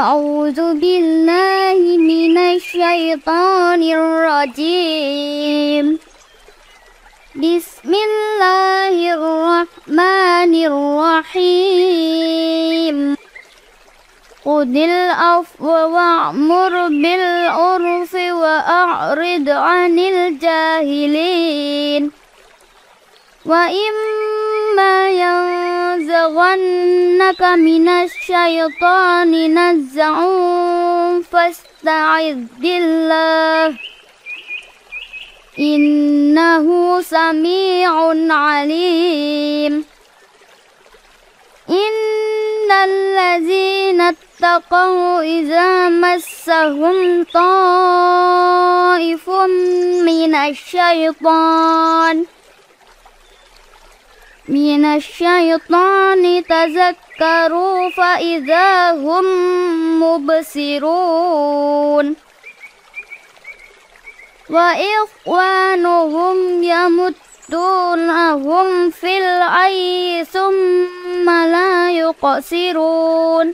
أعوذ بالله من الشيطان الرجيم بسم الله الرحمن الرحيم خذ الأفو وأمر بالعرف وأعرض عن الجاهلين وإما ينفع ينزغنك من الشيطان نزع فاستعذ بالله إنه سميع عليم إن الذين اتقوا إذا مسهم طائف من الشيطان من الشيطان تذكروا فإذا هم مبصرون وإخوانهم يمدونهم في العي ثم لا يقصرون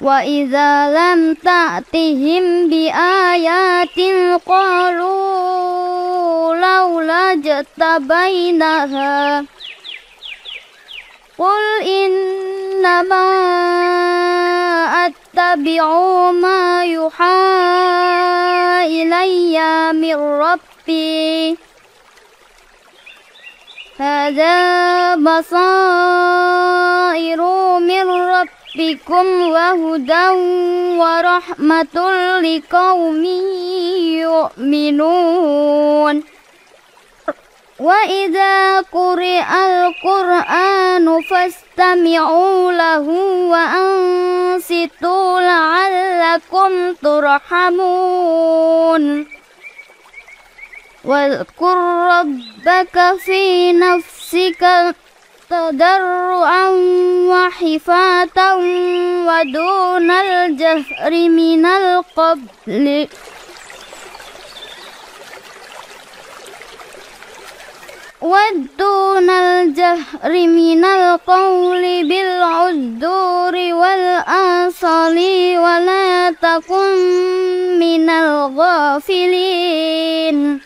وإذا لم تأتهم بآيات قالوا لو جت بينها قل إنما أتبع ما يوحى إلي من ربي هذا بصائر من ربكم وهدى ورحمة لقوم يؤمنون وإذا قرئ القرآن فاستمعوا له وأنصتوا لعلكم ترحمون واذكر ربك في نفسك تضرعا وحفاة ودون الجهر من القبل ودون الجهر من القول بالعذور والآصل ولا تكن من الغافلين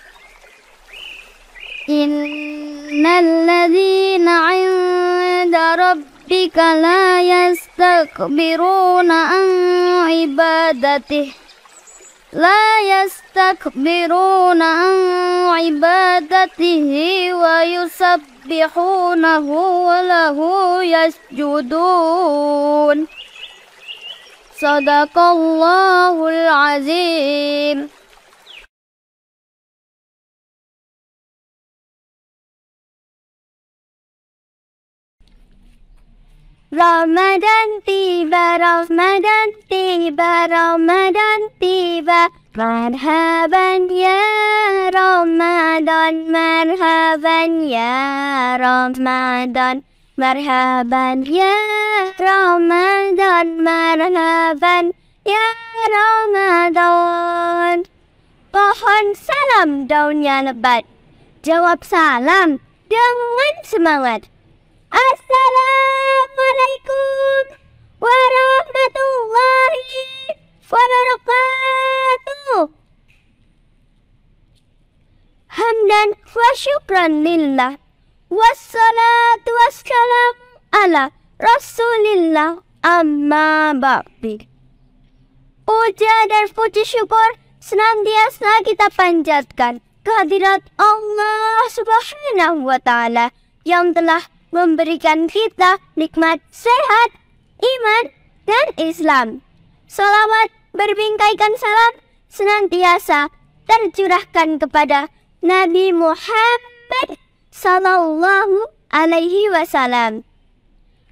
إن الذين عند ربك لا يستكبرون عن عبادته لا يستكبرون يستكبرون عن عبادته ويسبحونه وله يسجدون صدق الله العظيم Ramadan tiba, Ramadan tiba, Ramadan tiba. Marhaban ya Ramadan, marhaban ya Ramadan, marhaban ya Ramadan, marhaban ya Ramadan Pohon salam daunnya lebat Jawab salam dengan semangat Assalamualaikum warahmatullahi wabarakatuh Hamdan حمدا وشكرا لله والصلاة والسلام على رسول Puja dan puji syukur senantiasa kita panjatkan kehadirat Allah Subhanahu wa Ta'ala yang telah memberikan kita nikmat sehat, iman, dan Islam. Salawat berbingkaikan salam senantiasa tercurahkan kepada Nabi Muhammad Sallallahu Alaihi Wasallam.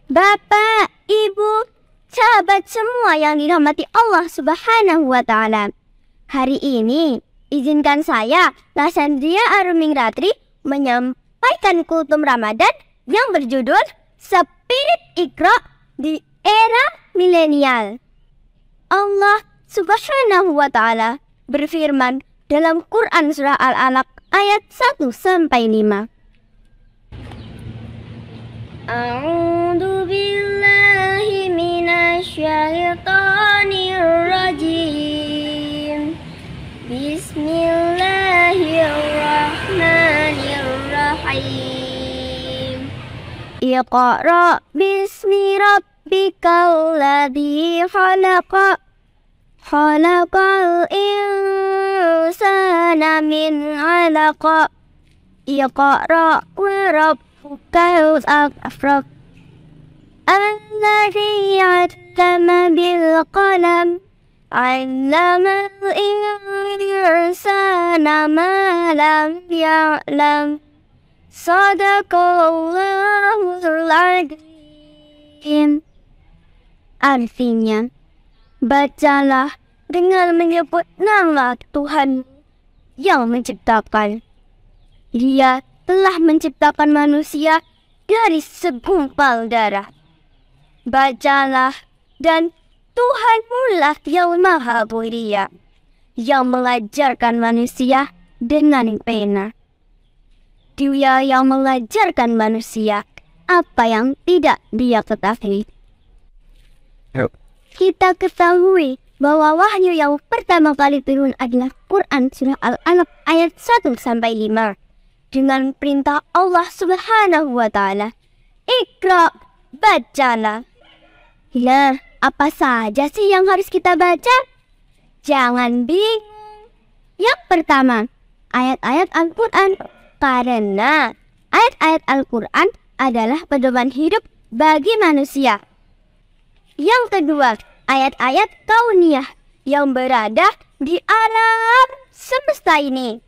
Bapak, Ibu, sahabat semua yang dirahmati Allah Subhanahu wa taala. Hari ini izinkan saya Lasandria Aruming Ratri menyampaikan kultum Ramadan yang berjudul Spirit Ikro di era milenial. Allah subhanahu wa ta'ala berfirman dalam Quran Surah Al-Alaq ayat 1 sampai 5. A'udhu billahi minasyaitonir rajim. Bismillahirrahmanirrahim. Iqra bismi rabbikal ladzi khalaqa خلق الإنسان من علق يقرأ وربك الأكرم الذي علم بالقلم علم الإنسان ما لم يعلم صدق الله العظيم Artinya Bacalah dengan menyebut nama Tuhan yang menciptakan. Dia telah menciptakan manusia dari segumpal darah. Bacalah dan Tuhan mula yang maha mulia yang mengajarkan manusia dengan pena. Dia yang mengajarkan manusia apa yang tidak dia ketahui kita ketahui bahwa wahyu yang pertama kali turun adalah Quran Surah Al-An'am ayat 1 sampai 5 dengan perintah Allah Subhanahu wa taala. Iqra, bacalah. Nah, apa saja sih yang harus kita baca? Jangan bingung. Yang pertama, ayat-ayat Al-Qur'an karena ayat-ayat Al-Qur'an adalah pedoman hidup bagi manusia. Yang kedua, ayat-ayat kauniyah yang berada di alam semesta ini.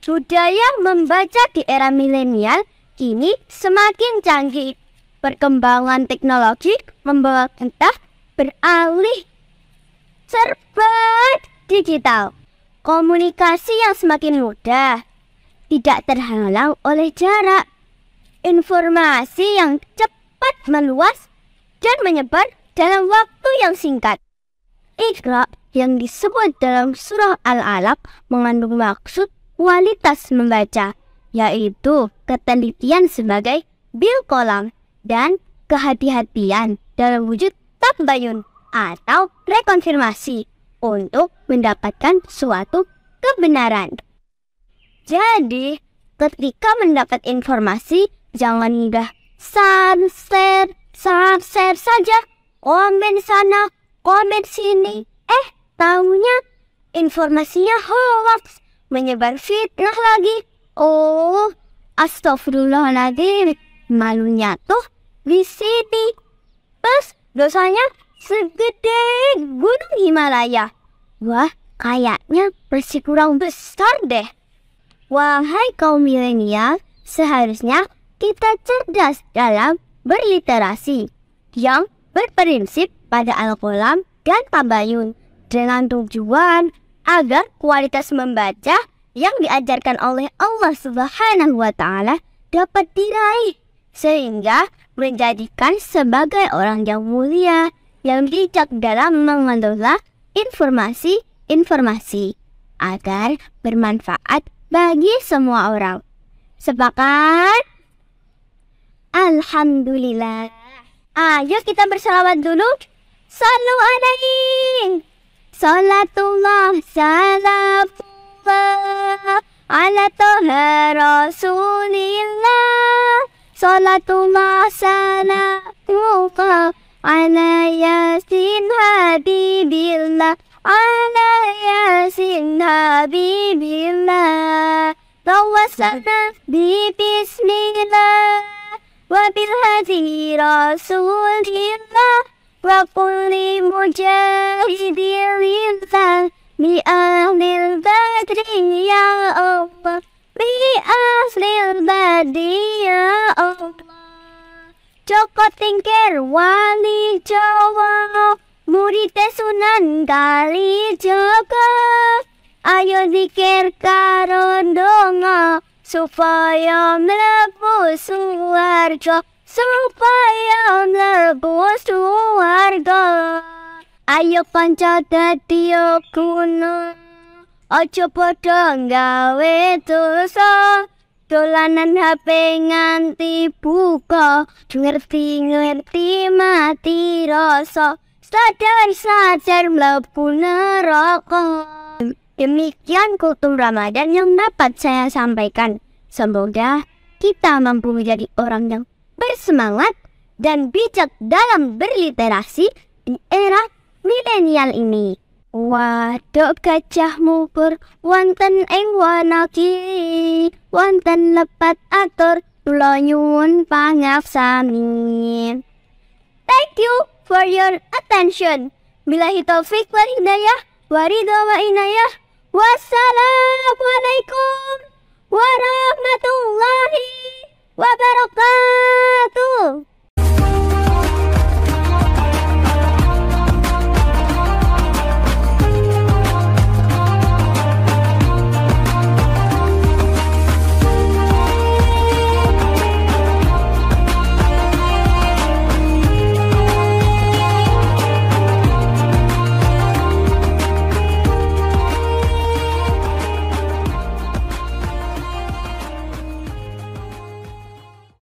Budaya membaca di era milenial kini semakin canggih. Perkembangan teknologi membawa kita beralih serba digital. Komunikasi yang semakin mudah, tidak terhalang oleh jarak. Informasi yang cepat meluas dan menyebar dalam waktu yang singkat. Ikhra yang disebut dalam surah Al-Alaq mengandung maksud kualitas membaca, yaitu ketelitian sebagai bil kolam dan kehati-hatian dalam wujud tabayun atau rekonfirmasi untuk mendapatkan suatu kebenaran. Jadi, ketika mendapat informasi, jangan mudah share ser sar-ser saja komen sana, komen sini. Eh, taunya informasinya hoax, menyebar fitnah lagi. Oh, astagfirullahaladzim, malunya tuh di sini. Terus dosanya segede gunung Himalaya. Wah, kayaknya bersih kurang besar deh. Wahai kaum milenial, seharusnya kita cerdas dalam berliterasi yang berprinsip pada al qolam dan Tabayun dengan tujuan agar kualitas membaca yang diajarkan oleh Allah Subhanahu wa taala dapat diraih sehingga menjadikan sebagai orang yang mulia yang bijak dalam mengelola informasi-informasi agar bermanfaat bagi semua orang. Sepakat? Alhamdulillah. Ayo kita bersalawat dulu. Salu alaihi. Salatullah salamullah ala toha rasulillah. Salatullah salamullah ala yasin habibillah. Ala yasin habibillah. Tawasana bi bismillah. وبالهدي رسول الله وقل لمجاهد الرزان لأهل البدر يا الله لأهل البدر يا الله Joko Tingkir Wali Jawa Murid Sunan Kali Joko Ayo zikir karo donga Supaya mlebu Sidoarjo Supaya ngerbus warga Ayo panca dadi guna Ojo podo gawe dosa Dolanan HP nganti buka Ngerti ngerti mati rasa Sadar sadar mlebu neraka Demikian kultum Ramadan yang dapat saya sampaikan Semoga kita mampu menjadi orang yang bersemangat dan bijak dalam berliterasi di era milenial ini. Waduk gajahmu mubur, wanten ing wana wanten lepat atur, kula pangaf samin. Thank you for your attention. Bilahi taufik wal hidayah, waridho wa inayah. Wassalamualaikum warahmatullahi wabarakatuh.